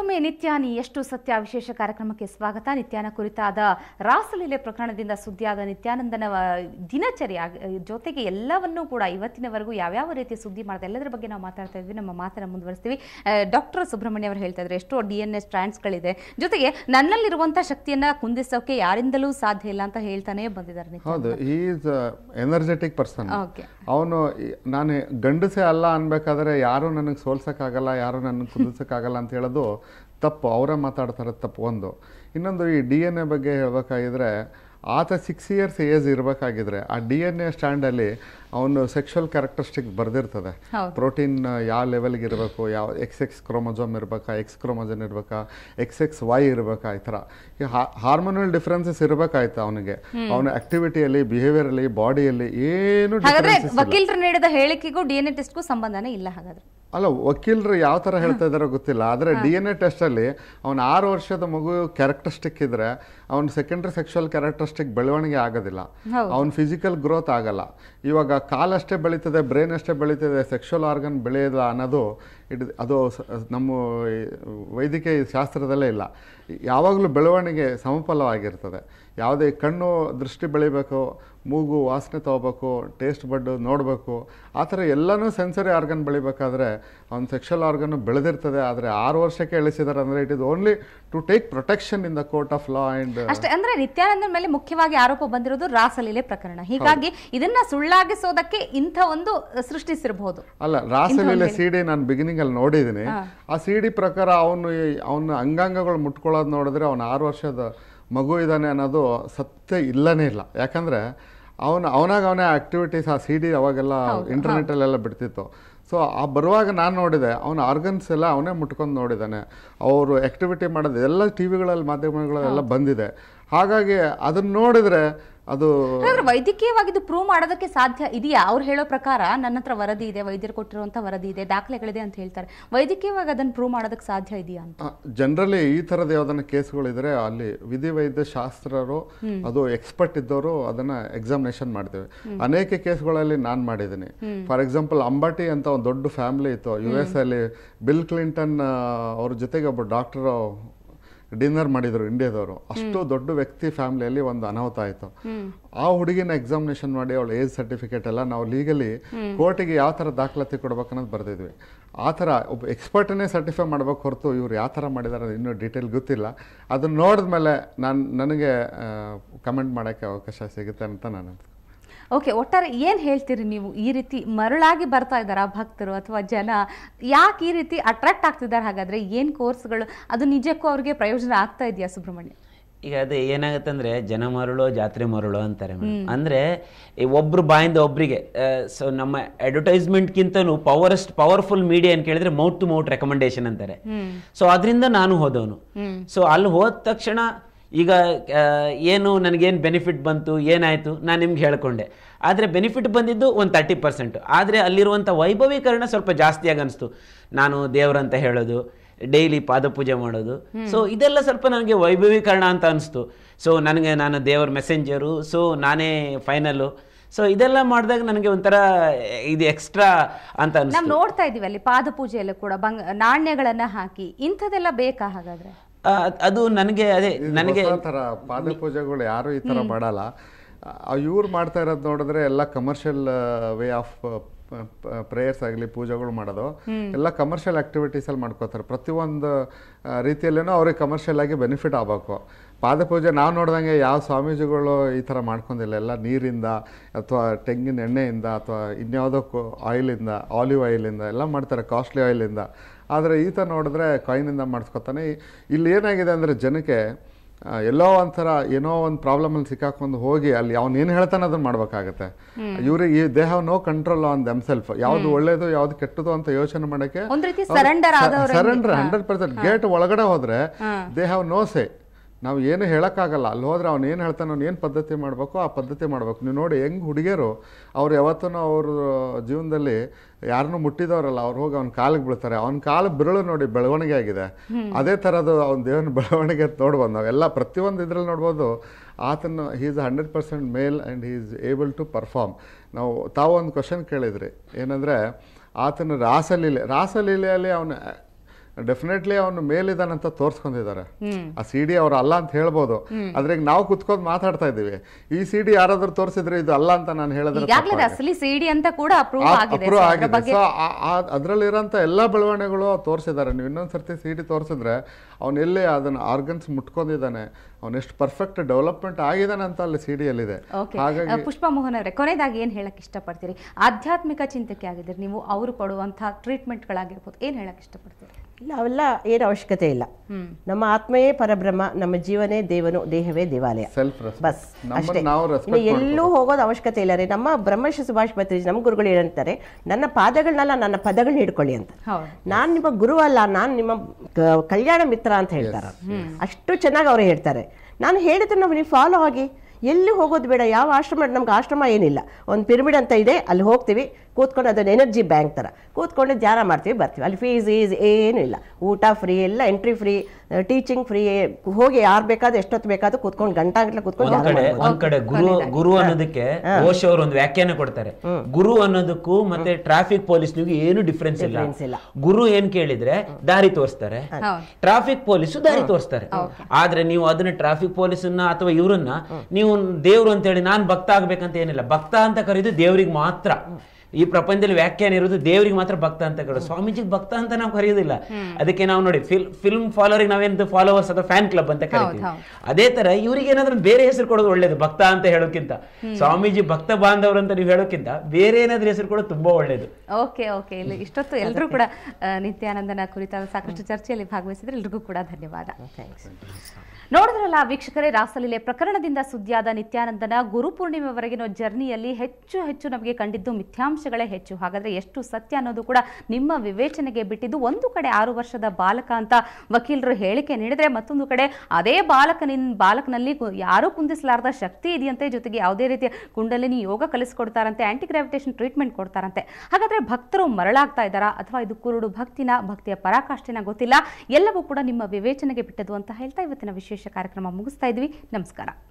ಮತ್ತೊಮ್ಮೆ ನಿತ್ಯಾನಿ ಎಷ್ಟು ಸತ್ಯ ವಿಶೇಷ ಕಾರ್ಯಕ್ರಮಕ್ಕೆ ಸ್ವಾಗತ ನಿತ್ಯಾನ ಕುರಿತಾದ ರಾಸಲೀಲೆ ಪ್ರಕರಣದಿಂದ ಸುದ್ದಿಯಾದ ನಿತ್ಯಾನಂದನ ದಿನಚರಿಯ ಜೊತೆಗೆ ಎಲ್ಲವನ್ನೂ ಕೂಡ ಇವತ್ತಿನವರೆಗೂ ಯಾವ್ಯಾವ ರೀತಿ ಸುದ್ದಿ ಮಾಡಿದೆ ಎಲ್ಲದರ ಬಗ್ಗೆ ನಾವು ಮಾತಾಡ್ತಾ ಇದ್ವಿ ನಮ್ಮ ಮಾತನ್ನು ಮುಂದುವರಿಸ್ತೀವಿ ಡಾಕ್ಟರ್ ಸುಬ್ರಹ್ಮಣ್ಯ ಅವರು ಹೇಳ್ತಾ ಇದ್ದಾರೆ ಎಷ್ಟೋ ಡಿ ಎನ್ ಎಸ್ ಟ್ರಾನ್ಸ್ಗಳಿದೆ ಜೊತೆಗೆ ನನ್ನಲ್ಲಿರುವಂತಹ ಶಕ್ತಿಯನ್ನ ಕುಂದಿಸೋಕೆ ಯಾರಿಂದಲೂ ಸಾಧ್ಯ ಇಲ್ಲ ಅಂತ ಹೇಳ್ತಾನೆ ಬಂದಿದ್ದಾರೆ ಎನರ್ಜೆಟಿಕ್ ಪರ್ಸನ್ ಅವನು ನಾನು ಗಂಡಸೇ ಅಲ್ಲ ಅನ್ಬೇಕಾದ್ರೆ ಯಾರು ನನಗೆ ಸೋಲ್ಸೋಕ್ಕಾಗಲ್ಲ ಯಾರು ನನಗೆ ಕುದಿಸೋಕ್ಕಾಗಲ್ಲ ಅಂತ ಹೇಳೋದು ತಪ್ಪು ಅವರೇ ಮಾತಾಡ್ತಾರೆ ತಪ್ಪು ಒಂದು ಇನ್ನೊಂದು ಈ ಡಿ ಎನ್ ಎ ಬಗ್ಗೆ ಹೇಳಬೇಕಾಗಿದ್ರೆ ಆತ ಸಿಕ್ಸ್ ಇಯರ್ಸ್ ಏಜ್ ಇರಬೇಕಾಗಿದ್ರೆ ಆ ಡಿ ಎನ್ ಎ ಸ್ಟ್ಯಾಂಡಲ್ಲಿ ಅವನು ಸೆಕ್ಷುವಲ್ ಕ್ಯಾರೆಕ್ಟರಿಸ್ಟಿಕ್ ಬರೆದಿರ್ತದೆ ಪ್ರೋಟೀನ್ ಯಾವ ಲೆವೆಲ್ಗೆ ಇರಬೇಕು ಯಾವ ಎಕ್ಸ್ ಎಕ್ಸ್ ಕ್ರೋಮೊಜೋಮ್ ಇರಬೇಕಾ ಎಕ್ಸ್ ಕ್ರೋಮೊಜನ್ ಇರಬೇಕಾ ಎಕ್ಸ್ ಎಕ್ಸ್ ವೈ ಇರಬೇಕಾ ಈ ಥರ ಹಾರ್ಮೋನಲ್ ಡಿಫ್ರೆನ್ಸಸ್ ಇರಬೇಕಾಯ್ತು ಅವನಿಗೆ ಅವನ ಆಕ್ಟಿವಿಟಿಯಲ್ಲಿ ಬಿಹೇವಿಯರಲ್ಲಿ ಬಾಡಿಯಲ್ಲಿ ಏನು ವಕೀಲರು ನೀಡಿದ ಹೇಳಿಕೆಗೂ ಡಿ ಎನ್ ಎ ಟೆಸ್ಟ್ಗೂ ಸಂಬಂಧನೇ ಇಲ್ಲ ಹಾಗಾದ್ರೆ ಅಲ್ಲ ವಕೀಲರು ಯಾವ ಥರ ಹೇಳ್ತಾ ಇದ್ದಾರೋ ಗೊತ್ತಿಲ್ಲ ಆದರೆ ಡಿ ಎನ್ ಎ ಟೆಸ್ಟಲ್ಲಿ ಅವನ ಆರು ವರ್ಷದ ಮಗು ಕ್ಯಾರೆಕ್ಟರಿಸ್ಟಿಕ್ ಇದ್ದರೆ ಅವನು ಸೆಕೆಂಡ್ರಿ ಸೆಕ್ಷುವಲ್ ಕ್ಯಾರೆಕ್ಟರಿಸ್ಟಿಕ್ ಬೆಳವಣಿಗೆ ಆಗೋದಿಲ್ಲ ಅವನ ಫಿಸಿಕಲ್ ಗ್ರೋತ್ ಆಗಲ್ಲ ಇವಾಗ ಕಾಲಷ್ಟೇ ಬೆಳೀತದೆ ಬ್ರೈನ್ ಅಷ್ಟೇ ಬೆಳೀತದೆ ಸೆಕ್ಷುವಲ್ ಆರ್ಗನ್ ಬೆಳೆಯೋದು ಅನ್ನೋದು ಇಡ್ ಅದು ನಮ್ಮ ವೈದ್ಯಕೀಯ ಶಾಸ್ತ್ರದಲ್ಲೇ ಇಲ್ಲ ಯಾವಾಗಲೂ ಬೆಳವಣಿಗೆ ಸಮಫಲವಾಗಿರ್ತದೆ ಯಾವುದೇ ಕಣ್ಣು ದೃಷ್ಟಿ ಬೆಳಿಬೇಕು ಮೂಗು ವಾಸನೆ ತಗೋಬೇಕು ಟೇಸ್ಟ್ ಬಡ್ಡು ನೋಡಬೇಕು ಆ ಥರ ಎಲ್ಲನೂ ಸೆನ್ಸರಿ ಆರ್ಗನ್ ಬೆಳಿಬೇಕಾದ್ರೆ ಅವ್ನು ಸೆಕ್ಷುವಲ್ ಆರ್ಗನ್ನು ಬೆಳೆದಿರ್ತದೆ ಆದರೆ ಆರು ವರ್ಷಕ್ಕೆ ಇಳಿಸಿದ್ದಾರೆ ಅಂದರೆ it is only to take protection in the court of law and ಅಷ್ಟೇ ಅಂದರೆ ನಿತ್ಯಾನಂದನ ಮೇಲೆ ಮುಖ್ಯವಾಗಿ ಆರೋಪ ಬಂದಿರೋದು ರಾಸಲೀಲೆ ಪ್ರಕರಣ ಹೀಗಾಗಿ ಇದನ್ನ ಸುಳ್ಳಾಗಿಸೋದಕ್ಕೆ ಇಂಥ ಒಂದು ಸೃಷ್ಟಿಸಿರಬಹುದು ಅಲ್ಲ ರಾಸಲೀಲೆ ಸಿಡಿ ನಾನು ಬಿಗಿನಿಂಗ್ ಅಲ್ಲಿ ನೋಡಿದ್ದೀನಿ ಆ ಸಿಡಿ ಪ್ರಕಾರ ಅವನು ಅವನ ಅಂಗಾಂಗಗಳು ಮುಟ್ಕೊಳ್ಳೋದು ನೋಡಿದ್ರೆ ಅವನು ಆರು ವರ್ಷದ ಮಗು ಇದ್ದಾನೆ ಅನ್ನೋದು ಸತ್ಯ ಇಲ್ಲನೇ ಇಲ್ಲ ಯಾಕಂದರೆ ಅವನು ಅವನಾಗ ಅವನೇ ಆ್ಯಕ್ಟಿವಿಟೀಸ್ ಆ ಸಿ ಡಿ ಅವಾಗೆಲ್ಲ ಇಂಟರ್ನೆಟಲ್ಲೆಲ್ಲ ಬಿಡ್ತಿತ್ತು ಸೊ ಆ ಬರುವಾಗ ನಾನು ನೋಡಿದೆ ಅವನ ಆರ್ಗನ್ಸ್ ಎಲ್ಲ ಅವನೇ ಮುಟ್ಕೊಂಡು ನೋಡಿದ್ದಾನೆ ಅವರು ಆ್ಯಕ್ಟಿವಿಟಿ ಮಾಡೋದು ಎಲ್ಲ ಟಿ ವಿಗಳಲ್ಲಿ ಮಾಧ್ಯಮಗಳೆಲ್ಲ ಬಂದಿದೆ ಹಾಗಾಗಿ ಅದನ್ನು ನೋಡಿದರೆ ಅದು ವೈದ್ಯಕೀಯವಾಗಿ ಪ್ರೂವ್ ಮಾಡೋದಕ್ಕೆ ಸಾಧ್ಯ ಇದೆಯಾ ಅವ್ರು ಹೇಳೋ ಪ್ರಕಾರ ನನ್ನ ಹತ್ರ ವರದಿ ಇದೆ ವೈದ್ಯರು ಕೊಟ್ಟಿರುವಂತ ವರದಿ ಇದೆ ದಾಖಲೆಗಳಿದೆ ಅಂತ ಹೇಳ್ತಾರೆ ವೈದ್ಯಕೀಯವಾಗಿ ಅದನ್ನ ಪ್ರೂವ್ ಮಾಡೋದಕ್ಕೆ ಸಾಧ್ಯ ಇದೆಯಾ ಅಂತ ಜನರಲಿ ಈ ತರದ ಯಾವ್ದನ್ನ ಕೇಸ್ಗಳಿದ್ರೆ ಅಲ್ಲಿ ವಿಧಿ ವೈದ್ಯ ಶಾಸ್ತ್ರರು ಅದು ಎಕ್ಸ್ಪರ್ಟ್ ಇದ್ದವರು ಅದನ್ನ ಎಕ್ಸಾಮಿನೇಷನ್ ಮಾಡ್ತೇವೆ ಅನೇಕ ಕೇಸ್ಗಳಲ್ಲಿ ನಾನು ಮಾಡಿದ್ದೀನಿ ಫಾರ್ ಎಕ್ಸಾಂಪಲ್ ಅಂಬಾಟಿ ಅಂತ ಒಂದು ದೊಡ್ಡ ಫ್ಯಾಮಿಲಿ ಇತ್ತು ಯು ಎಸ್ ಅಲ್ಲಿ ಬಿಲ್ ಕ್ಲಿಂಟನ್ ಅವ್ರ ಜೊತೆಗೆ ಒಬ್ಬ ಡಾಕ್ಟರ್ ಡಿನ್ನರ್ ಮಾಡಿದರು ಇಂಡಿಯಾದವರು ಅಷ್ಟು ದೊಡ್ಡ ವ್ಯಕ್ತಿ ಫ್ಯಾಮಿಲಿಯಲ್ಲಿ ಒಂದು ಅನಾಹುತ ಆಯಿತು ಆ ಹುಡುಗಿನ ಎಕ್ಸಾಮಿನೇಷನ್ ಮಾಡಿ ಅವಳ ಏಜ್ ಸರ್ಟಿಫಿಕೇಟ್ ಎಲ್ಲ ನಾವು ಲೀಗಲಿ ಕೋರ್ಟಿಗೆ ಯಾವ ಥರ ದಾಖಲಾತಿ ಕೊಡ್ಬೇಕನ್ನೋದು ಬರೆದಿದ್ವಿ ಆ ಥರ ಒಬ್ಬ ಎಕ್ಸ್ಪರ್ಟನ್ನೇ ಸರ್ಟಿಫೈ ಮಾಡ್ಬೇಕು ಹೊರತು ಇವ್ರು ಯಾವ ಥರ ಮಾಡಿದ್ದಾರೆ ಇನ್ನೂ ಡೀಟೇಲ್ ಗೊತ್ತಿಲ್ಲ ಅದನ್ನು ನೋಡಿದ್ಮೇಲೆ ನಾನು ನನಗೆ ಕಮೆಂಟ್ ಮಾಡೋಕ್ಕೆ ಅವಕಾಶ ಸಿಗುತ್ತೆ ಅಂತ ನಾನು ಓಕೆ ಒಟ್ಟಾರೆ ಏನು ಹೇಳ್ತೀರಿ ನೀವು ಈ ರೀತಿ ಮರಳಾಗಿ ಬರ್ತಾ ಇದ್ದಾರಾ ಭಕ್ತರು ಅಥವಾ ಜನ ಯಾಕೆ ಈ ರೀತಿ ಅಟ್ರಾಕ್ಟ್ ಆಗ್ತಿದ್ದಾರೆ ಹಾಗಾದ್ರೆ ಏನು ಕೋರ್ಸ್ಗಳು ಅದು ನಿಜಕ್ಕೂ ಅವ್ರಿಗೆ ಪ್ರಯೋಜನ ಆಗ್ತಾ ಇದೆಯಾ ಸುಬ್ರಹ್ಮಣ್ಯ ಈಗ ಅದು ಏನಾಗುತ್ತೆ ಅಂದ್ರೆ ಜನ ಮರುಳು ಜಾತ್ರೆ ಮರುಳು ಅಂತಾರೆ ಅಂದ್ರೆ ಒಬ್ರು ಬಾಯಿಂದ ಒಬ್ರಿಗೆ ಸೊ ನಮ್ಮ ಅಡ್ವರ್ಟೈಸ್ಮೆಂಟ್ ಗಿಂತನು ಪವರೆಸ್ಟ್ ಪವರ್ಫುಲ್ ಮೀಡಿಯಾ ಅಂತ ಕೇಳಿದ್ರೆ ಮೌತ್ ಟು ಮೌತ್ ರೆಕಮೆಂಡೇಶನ್ ಅಂತಾರೆ ಸೊ ಅದರಿಂದ ನಾನು ಹೋದವನು ಸೊ ಅಲ್ಲಿ ಹೋದ ತಕ್ಷಣ ಈಗ ಏನು ನನಗೇನು ಬೆನಿಫಿಟ್ ಬಂತು ಏನಾಯಿತು ನಾನು ನಿಮ್ಗೆ ಹೇಳ್ಕೊಂಡೆ ಆದರೆ ಬೆನಿಫಿಟ್ ಬಂದಿದ್ದು ಒಂದು ತರ್ಟಿ ಪರ್ಸೆಂಟ್ ಆದರೆ ಅಲ್ಲಿರುವಂಥ ವೈಭವೀಕರಣ ಸ್ವಲ್ಪ ಜಾಸ್ತಿಯಾಗಿ ಅನಿಸ್ತು ನಾನು ದೇವರಂತ ಹೇಳೋದು ಡೈಲಿ ಪಾದಪೂಜೆ ಮಾಡೋದು ಸೊ ಇದೆಲ್ಲ ಸ್ವಲ್ಪ ನನಗೆ ವೈಭವೀಕರಣ ಅಂತ ಅನಿಸ್ತು ಸೊ ನನಗೆ ನಾನು ದೇವರ ಮೆಸೆಂಜರು ಸೊ ನಾನೇ ಫೈನಲು ಸೊ ಇದೆಲ್ಲ ಮಾಡಿದಾಗ ನನಗೆ ಒಂಥರ ಇದು ಎಕ್ಸ್ಟ್ರಾ ಅಂತ ನಾವು ನೋಡ್ತಾ ಇದೀವಿ ಅಲ್ಲಿ ಪಾದಪೂಜೆಯಲ್ಲೂ ಕೂಡ ಬಂಗ ನಾಣ್ಯಗಳನ್ನು ಹಾಕಿ ಇಂಥದ್ದೆಲ್ಲ ಬೇಕಾ ಹಾಗಾದ್ರೆ ಅದು ನನಗೆ ಅದೇ ನನಗೆ ಪಾದಪೂಜೆಗಳು ಯಾರು ಈ ತರ ಮಾಡಲ್ಲ ಇವ್ರು ಮಾಡ್ತಾ ಇರೋದು ನೋಡಿದ್ರೆ ಎಲ್ಲ ಕಮರ್ಷಿಯಲ್ ವೇ ಆಫ್ ಪ್ರೇಯರ್ಸ್ ಆಗಲಿ ಪೂಜೆಗಳು ಮಾಡೋದು ಎಲ್ಲ ಕಮರ್ಷಿಯಲ್ ಆಕ್ಟಿವಿಟೀಸ್ ಅಲ್ಲಿ ಮಾಡ್ಕೋತಾರೆ ಪ್ರತಿಯೊಂದು ರೀತಿಯಲ್ಲೇನೋ ಅವ್ರಿಗೆ ಕಮರ್ಷಿಯಲ್ ಆಗಿ ಬೆನಿಫಿಟ್ ಆಗಬೇಕು ಪಾದಪೂಜೆ ನಾವು ನೋಡ್ದಂಗೆ ಯಾವ ಸ್ವಾಮೀಜಿಗಳು ಈ ಥರ ಮಾಡ್ಕೊಂಡಿಲ್ಲ ಎಲ್ಲ ನೀರಿಂದ ಅಥವಾ ತೆಂಗಿನ ಎಣ್ಣೆಯಿಂದ ಅಥವಾ ಇನ್ಯಾವುದೋ ಆಯಿಲಿಂದ ಆಲಿವ್ ಆಯಿಲಿಂದ ಎಲ್ಲ ಮಾಡ್ತಾರೆ ಕಾಸ್ಟ್ಲಿ ಆಯಿಲಿಂದ ಆದರೆ ಈತ ನೋಡಿದ್ರೆ ಕಾಯಿನಿಂದ ಮಾಡಿಸ್ಕೊತಾನೆ ಇಲ್ಲಿ ಏನಾಗಿದೆ ಅಂದರೆ ಜನಕ್ಕೆ ಎಲ್ಲೋ ಒಂಥರ ಏನೋ ಒಂದು ಪ್ರಾಬ್ಲಮಲ್ಲಿ ಸಿಕ್ಕಾಕೊಂಡು ಹೋಗಿ ಅಲ್ಲಿ ಏನು ಹೇಳ್ತಾನೆ ಅದನ್ನು ಮಾಡಬೇಕಾಗತ್ತೆ ಇವ್ರಿಗೆ ದೇ ದೇಹ no control on them self ಯಾವ್ದು ಒಳ್ಳೇದು ಯಾವ್ದು ಕೆಟ್ಟದು ಅಂತ ಯೋಚನೆ ಮಾಡಕ್ಕೆ ಸರೆಂಡರ್ ಹಂಡ್ರೆಡ್ ಪರ್ಸೆಂಟ್ ಗೇಟ್ ಒಳಗಡೆ ಹೋದ್ರೆ ದೇ ಹ್ಯಾವ್ ನೋ ಸೇ ನಾವು ಏನು ಹೇಳೋಕ್ಕಾಗಲ್ಲ ಅಲ್ಲಿ ಹೋದ್ರೆ ಅವ್ನು ಏನು ಹೇಳ್ತಾನೆ ಅವ್ನು ಏನು ಪದ್ಧತಿ ಮಾಡಬೇಕು ಆ ಪದ್ಧತಿ ಮಾಡಬೇಕು ನೀವು ನೋಡಿ ಹೆಂಗೆ ಹುಡುಗಿಯರು ಅವ್ರು ಯಾವತ್ತೂ ಅವ್ರ ಜೀವನದಲ್ಲಿ ಯಾರನ್ನೂ ಮುಟ್ಟಿದವರಲ್ಲ ಅವ್ರು ಹೋಗಿ ಅವ್ನ ಕಾಲಿಗೆ ಬೀಳ್ತಾರೆ ಅವ್ನ ಕಾಲು ಬಿರುಳು ನೋಡಿ ಬೆಳವಣಿಗೆ ಆಗಿದೆ ಅದೇ ಥರದ್ದು ಅವ್ನ ದೇವನ ಬೆಳವಣಿಗೆ ನೋಡ್ಬೋದು ಎಲ್ಲ ಪ್ರತಿಯೊಂದು ಇದ್ರಲ್ಲಿ ನೋಡ್ಬೋದು ಆತನ he is hundred percent male and he is able to perform ನಾವು ತಾವು ಒಂದು ಕ್ವಶನ್ ಕೇಳಿದ್ರಿ ಏನಂದರೆ ಆತನ ರಾಸಲೀಲೆ ರಾಸಲೀಲೆಯಲ್ಲಿ ಅವನು ಡೆಫಿನೆಟ್ಲಿ ಅವನು ಮೇಲಿದ್ದಾನಂತ ಅಂತ ತೋರಿಸ್ಕೊಂಡಿದ್ದಾರೆ ಆ ಸಿ ಡಿ ಅವ್ರು ಅಲ್ಲ ಅಂತ ಹೇಳ್ಬೋದು ಆದ್ರೆ ನಾವು ಕುತ್ಕೊಂಡು ಮಾತಾಡ್ತಾ ಇದ್ದೀವಿ ಈ ಸಿ ಡಿ ಯಾರಾದ್ರೂ ತೋರಿಸಿದ್ರೆ ಇದು ಅಲ್ಲ ಅಂತ ನಾನು ಹೇಳಿದ್ರೆ ಅಪ್ರೂವ್ ಆಗಿದೆ ಅದ್ರಲ್ಲಿ ಇರೋಂತ ಎಲ್ಲ ಬೆಳವಣಿಗೆಗಳು ತೋರಿಸಿದ್ದಾರೆ ನೀವು ಇನ್ನೊಂದ್ಸರ್ತಿ ಸಿ ಡಿ ತೋರಿಸಿದ್ರೆ ಎಲ್ಲಿ ಅದನ್ನ ಆರ್ಗನ್ಸ್ ಮುಟ್ಕೊಂಡಿದ್ದಾನೆ ಎಷ್ಟು ಪರ್ಫೆಕ್ಟ್ ಡೆವಲಪ್ಮೆಂಟ್ ಆಗಿದ್ದಾನೆ ಅಂತ ಅಲ್ಲಿ ಸಿ ಅಲ್ಲಿದೆ ಹಾಗಾಗಿ ಪುಷ್ಪ ಮೋಹನ್ ಅವರೇ ಕೊನೆಯದಾಗಿ ಏನು ಹೇಳಕ್ ಇಷ್ಟಪಡ್ತೀರಿ ಆಧ್ಯಾತ್ಮಿಕ ಚಿಂತಕೆ ಆಗಿದ್ರೆ ನೀವು ಅವರು ಕೊಡುವಂತಹ ಟ್ರೀಟ್ಮೆಂಟ್ಗಳಾಗಿರ್ಬೋದು ಏನು ಹೇಳಕ್ ಇಷ್ಟಪಡ್ತೀರಿ ಇಲ್ಲ ಅವೆಲ್ಲ ಏನು ಅವಶ್ಯಕತೆ ಇಲ್ಲ ನಮ್ಮ ಆತ್ಮೆಯೇ ಪರಬ್ರಹ್ಮ ನಮ್ಮ ಜೀವನೇ ದೇವನು ದೇಹವೇ ದೇವಾಲಯ ಬಸ್ ಅಷ್ಟೇ ಎಲ್ಲೂ ಹೋಗೋದು ಅವಶ್ಯಕತೆ ಇಲ್ಲ ರೀ ನಮ್ಮ ಬ್ರಹ್ಮಶ್ರೀ ಸುಭಾಷ್ ಭತ್ರಿಜಿ ನಮ್ಮ ಗುರುಗಳು ಏನಂತಾರೆ ನನ್ನ ಪಾದಗಳನ್ನೆಲ್ಲ ನನ್ನ ಪದಗಳನ್ನ ಹಿಡ್ಕೊಳ್ಳಿ ಅಂತ ನಾನು ನಿಮ್ಮ ಗುರು ಅಲ್ಲ ನಾನು ನಿಮ್ಮ ಕಲ್ಯಾಣ ಮಿತ್ರ ಅಂತ ಹೇಳ್ತಾರೆ ಅಷ್ಟು ಚೆನ್ನಾಗಿ ಅವರು ಹೇಳ್ತಾರೆ ನಾನು ಹೇಳಿದ್ರೆ ನಾವು ನೀವು ಫಾಲೋ ಆಗಿ ಎಲ್ಲಿ ಹೋಗೋದು ಬೇಡ ಯಾವ ಆಶ್ರಮ ನಮ್ಗೆ ಆಶ್ರಮ ಏನಿಲ್ಲ ಒಂದು ಪಿರಮಿಡ್ ಅಂತ ಇದೆ ಅಲ್ಲಿ ಹೋಗ್ತೀವಿ ಕೂತ್ಕೊಂಡು ಅದೊಂದು ಎನರ್ಜಿ ಬ್ಯಾಂಕ್ ಥರ ಕೂತ್ಕೊಂಡು ಧ್ಯಾನ ಮಾಡ್ತೀವಿ ಬರ್ತೀವಿ ಅಲ್ಲಿ ಫೀಸ್ ಈಸ್ ಏನೂ ಇಲ್ಲ ಊಟ ಫ್ರೀ ಎಲ್ಲ ಎಂಟ್ರಿ ಫ್ರೀ ಟೀಚಿಂಗ್ ಫ್ರೀ ಹೋಗಿ ಯಾರು ಬೇಕಾದ್ರೆ ಎಷ್ಟೊತ್ತು ಬೇಕಾದ್ರೂ ಕೂತ್ಕೊಂಡು ಗಂಟಾಗ್ಲೇ ಕೂತ್ಕೊಂಡು ಗುರು ಗುರು ಅನ್ನೋದಕ್ಕೆ ಅವರು ಒಂದು ವ್ಯಾಖ್ಯಾನ ಕೊಡ್ತಾರೆ ಗುರು ಅನ್ನೋದಕ್ಕೂ ಮತ್ತೆ ಟ್ರಾಫಿಕ್ ಪೊಲೀಸ್ ಏನು ಡಿಫ್ರೆನ್ಸ್ ಇಲ್ಲ ಗುರು ಏನ್ ಕೇಳಿದ್ರೆ ದಾರಿ ತೋರಿಸ್ತಾರೆ ಟ್ರಾಫಿಕ್ ಪೊಲೀಸ್ ದಾರಿ ತೋರಿಸ್ತಾರೆ ಆದ್ರೆ ನೀವು ಅದನ್ನ ಟ್ರಾಫಿಕ್ ಪೊಲೀಸನ್ನ ಅಥವಾ ಇವರನ್ನ ನೀವು ದೇವ್ರು ಅಂತ ಹೇಳಿ ನಾನ್ ಭಕ್ತ ಆಗ್ಬೇಕಂತ ಏನಿಲ್ಲ ಭಕ್ತ ಅಂತ ಕರೀದು ದೇವ್ರಿಗೆ ಮಾತ್ರ ಈ ಪ್ರಪಂಚದಲ್ಲಿ ವ್ಯಾಖ್ಯಾನ ಇರೋದು ದೇವರಿಗೆ ಮಾತ್ರ ಭಕ್ತ ಅಂತ ಸ್ವಾಮೀಜಿ ಸ್ವಾಮೀಜಿಗೆ ಭಕ್ತ ಅಂತ ನಾವು ಕರೆಯೋದಿಲ್ಲ ಅದಕ್ಕೆ ನಾವು ನೋಡಿ ಫಿಲ್ ಫಿಲ್ಮ್ ಫಾಲೋರಿಗೆ ನಾವೇನು ಫಾಲೋವರ್ಸ್ ಅಥವಾ ಫ್ಯಾನ್ ಕ್ಲಬ್ ಅಂತ ಕರಿತೀವಿ ಅದೇ ತರ ಇವರಿಗೆ ಏನಾದ್ರೂ ಬೇರೆ ಹೆಸರು ಕೊಡೋದು ಒಳ್ಳೇದು ಭಕ್ತ ಅಂತ ಹೇಳೋಕ್ಕಿಂತ ಸ್ವಾಮೀಜಿ ಭಕ್ತ ಬಾಂಧವರು ಅಂತ ನೀವು ಹೇಳೋಕ್ಕಿಂತ ಬೇರೆ ಏನಾದ್ರೂ ಹೆಸರು ಕೂಡ ತುಂಬಾ ಒಳ್ಳೇದು ಓಕೆ ಓಕೆ ಇಲ್ಲಿ ಇಷ್ಟೊತ್ತು ಎಲ್ಲರೂ ಕೂಡ ನಿತ್ಯಾನಂದನ ಕುರಿತಾದ ಸಾಕಷ್ಟು ಚರ್ಚೆಯಲ್ಲಿ ಭಾಗವಹಿಸಿದ್ರೆ ಎಲ್ರಿಗೂ ಕೂಡ ಧನ್ಯವಾದ ನೋಡಿದ್ರಲ್ಲ ವೀಕ್ಷಕರೇ ರಾಸಲೀಲೆ ಪ್ರಕರಣದಿಂದ ಸುದ್ದಿಯಾದ ನಿತ್ಯಾನಂದನ ಗುರುಪೂರ್ಣಿಮೆವರೆಗಿನ ಜರ್ನಿಯಲ್ಲಿ ಹೆಚ್ಚು ಹೆಚ್ಚು ನಮಗೆ ಕಂಡಿದ್ದು ಮಿಥ್ಯಾಂಶಗಳೇ ಹೆಚ್ಚು ಹಾಗಾದರೆ ಎಷ್ಟು ಸತ್ಯ ಅನ್ನೋದು ಕೂಡ ನಿಮ್ಮ ವಿವೇಚನೆಗೆ ಬಿಟ್ಟಿದ್ದು ಒಂದು ಕಡೆ ಆರು ವರ್ಷದ ಬಾಲಕ ಅಂತ ವಕೀಲರು ಹೇಳಿಕೆ ನೀಡಿದರೆ ಮತ್ತೊಂದು ಕಡೆ ಅದೇ ಬಾಲಕನಿನ್ ಬಾಲಕನಲ್ಲಿ ಯಾರೂ ಕುಂದಿಸಲಾರದ ಶಕ್ತಿ ಇದೆಯಂತೆ ಜೊತೆಗೆ ಯಾವುದೇ ರೀತಿಯ ಕುಂಡಲಿನಿ ಯೋಗ ಕಲಿಸ್ಕೊಡ್ತಾರಂತೆ ಆಂಟಿ ಗ್ರಾವಿಟೇಷನ್ ಟ್ರೀಟ್ಮೆಂಟ್ ಕೊಡ್ತಾರಂತೆ ಹಾಗಾದರೆ ಭಕ್ತರು ಮರಳಾಗ್ತಾ ಇದ್ದಾರಾ ಅಥವಾ ಇದು ಕುರುಡು ಭಕ್ತಿನ ಭಕ್ತಿಯ ಪರಾಕಾಷ್ಠೆನ ಗೊತ್ತಿಲ್ಲ ಎಲ್ಲವೂ ಕೂಡ ನಿಮ್ಮ ವಿವೇಚನೆಗೆ ಬಿಟ್ಟದು ಅಂತ ಹೇಳ್ತಾ ಇವತ್ತಿನ ವಿಶೇಷ ವಿಶೇಷ ಕಾರ್ಯಕ್ರಮ ಮುಗಿಸ್ತಾ ಇದ್ವಿ ನಮಸ್ಕಾರ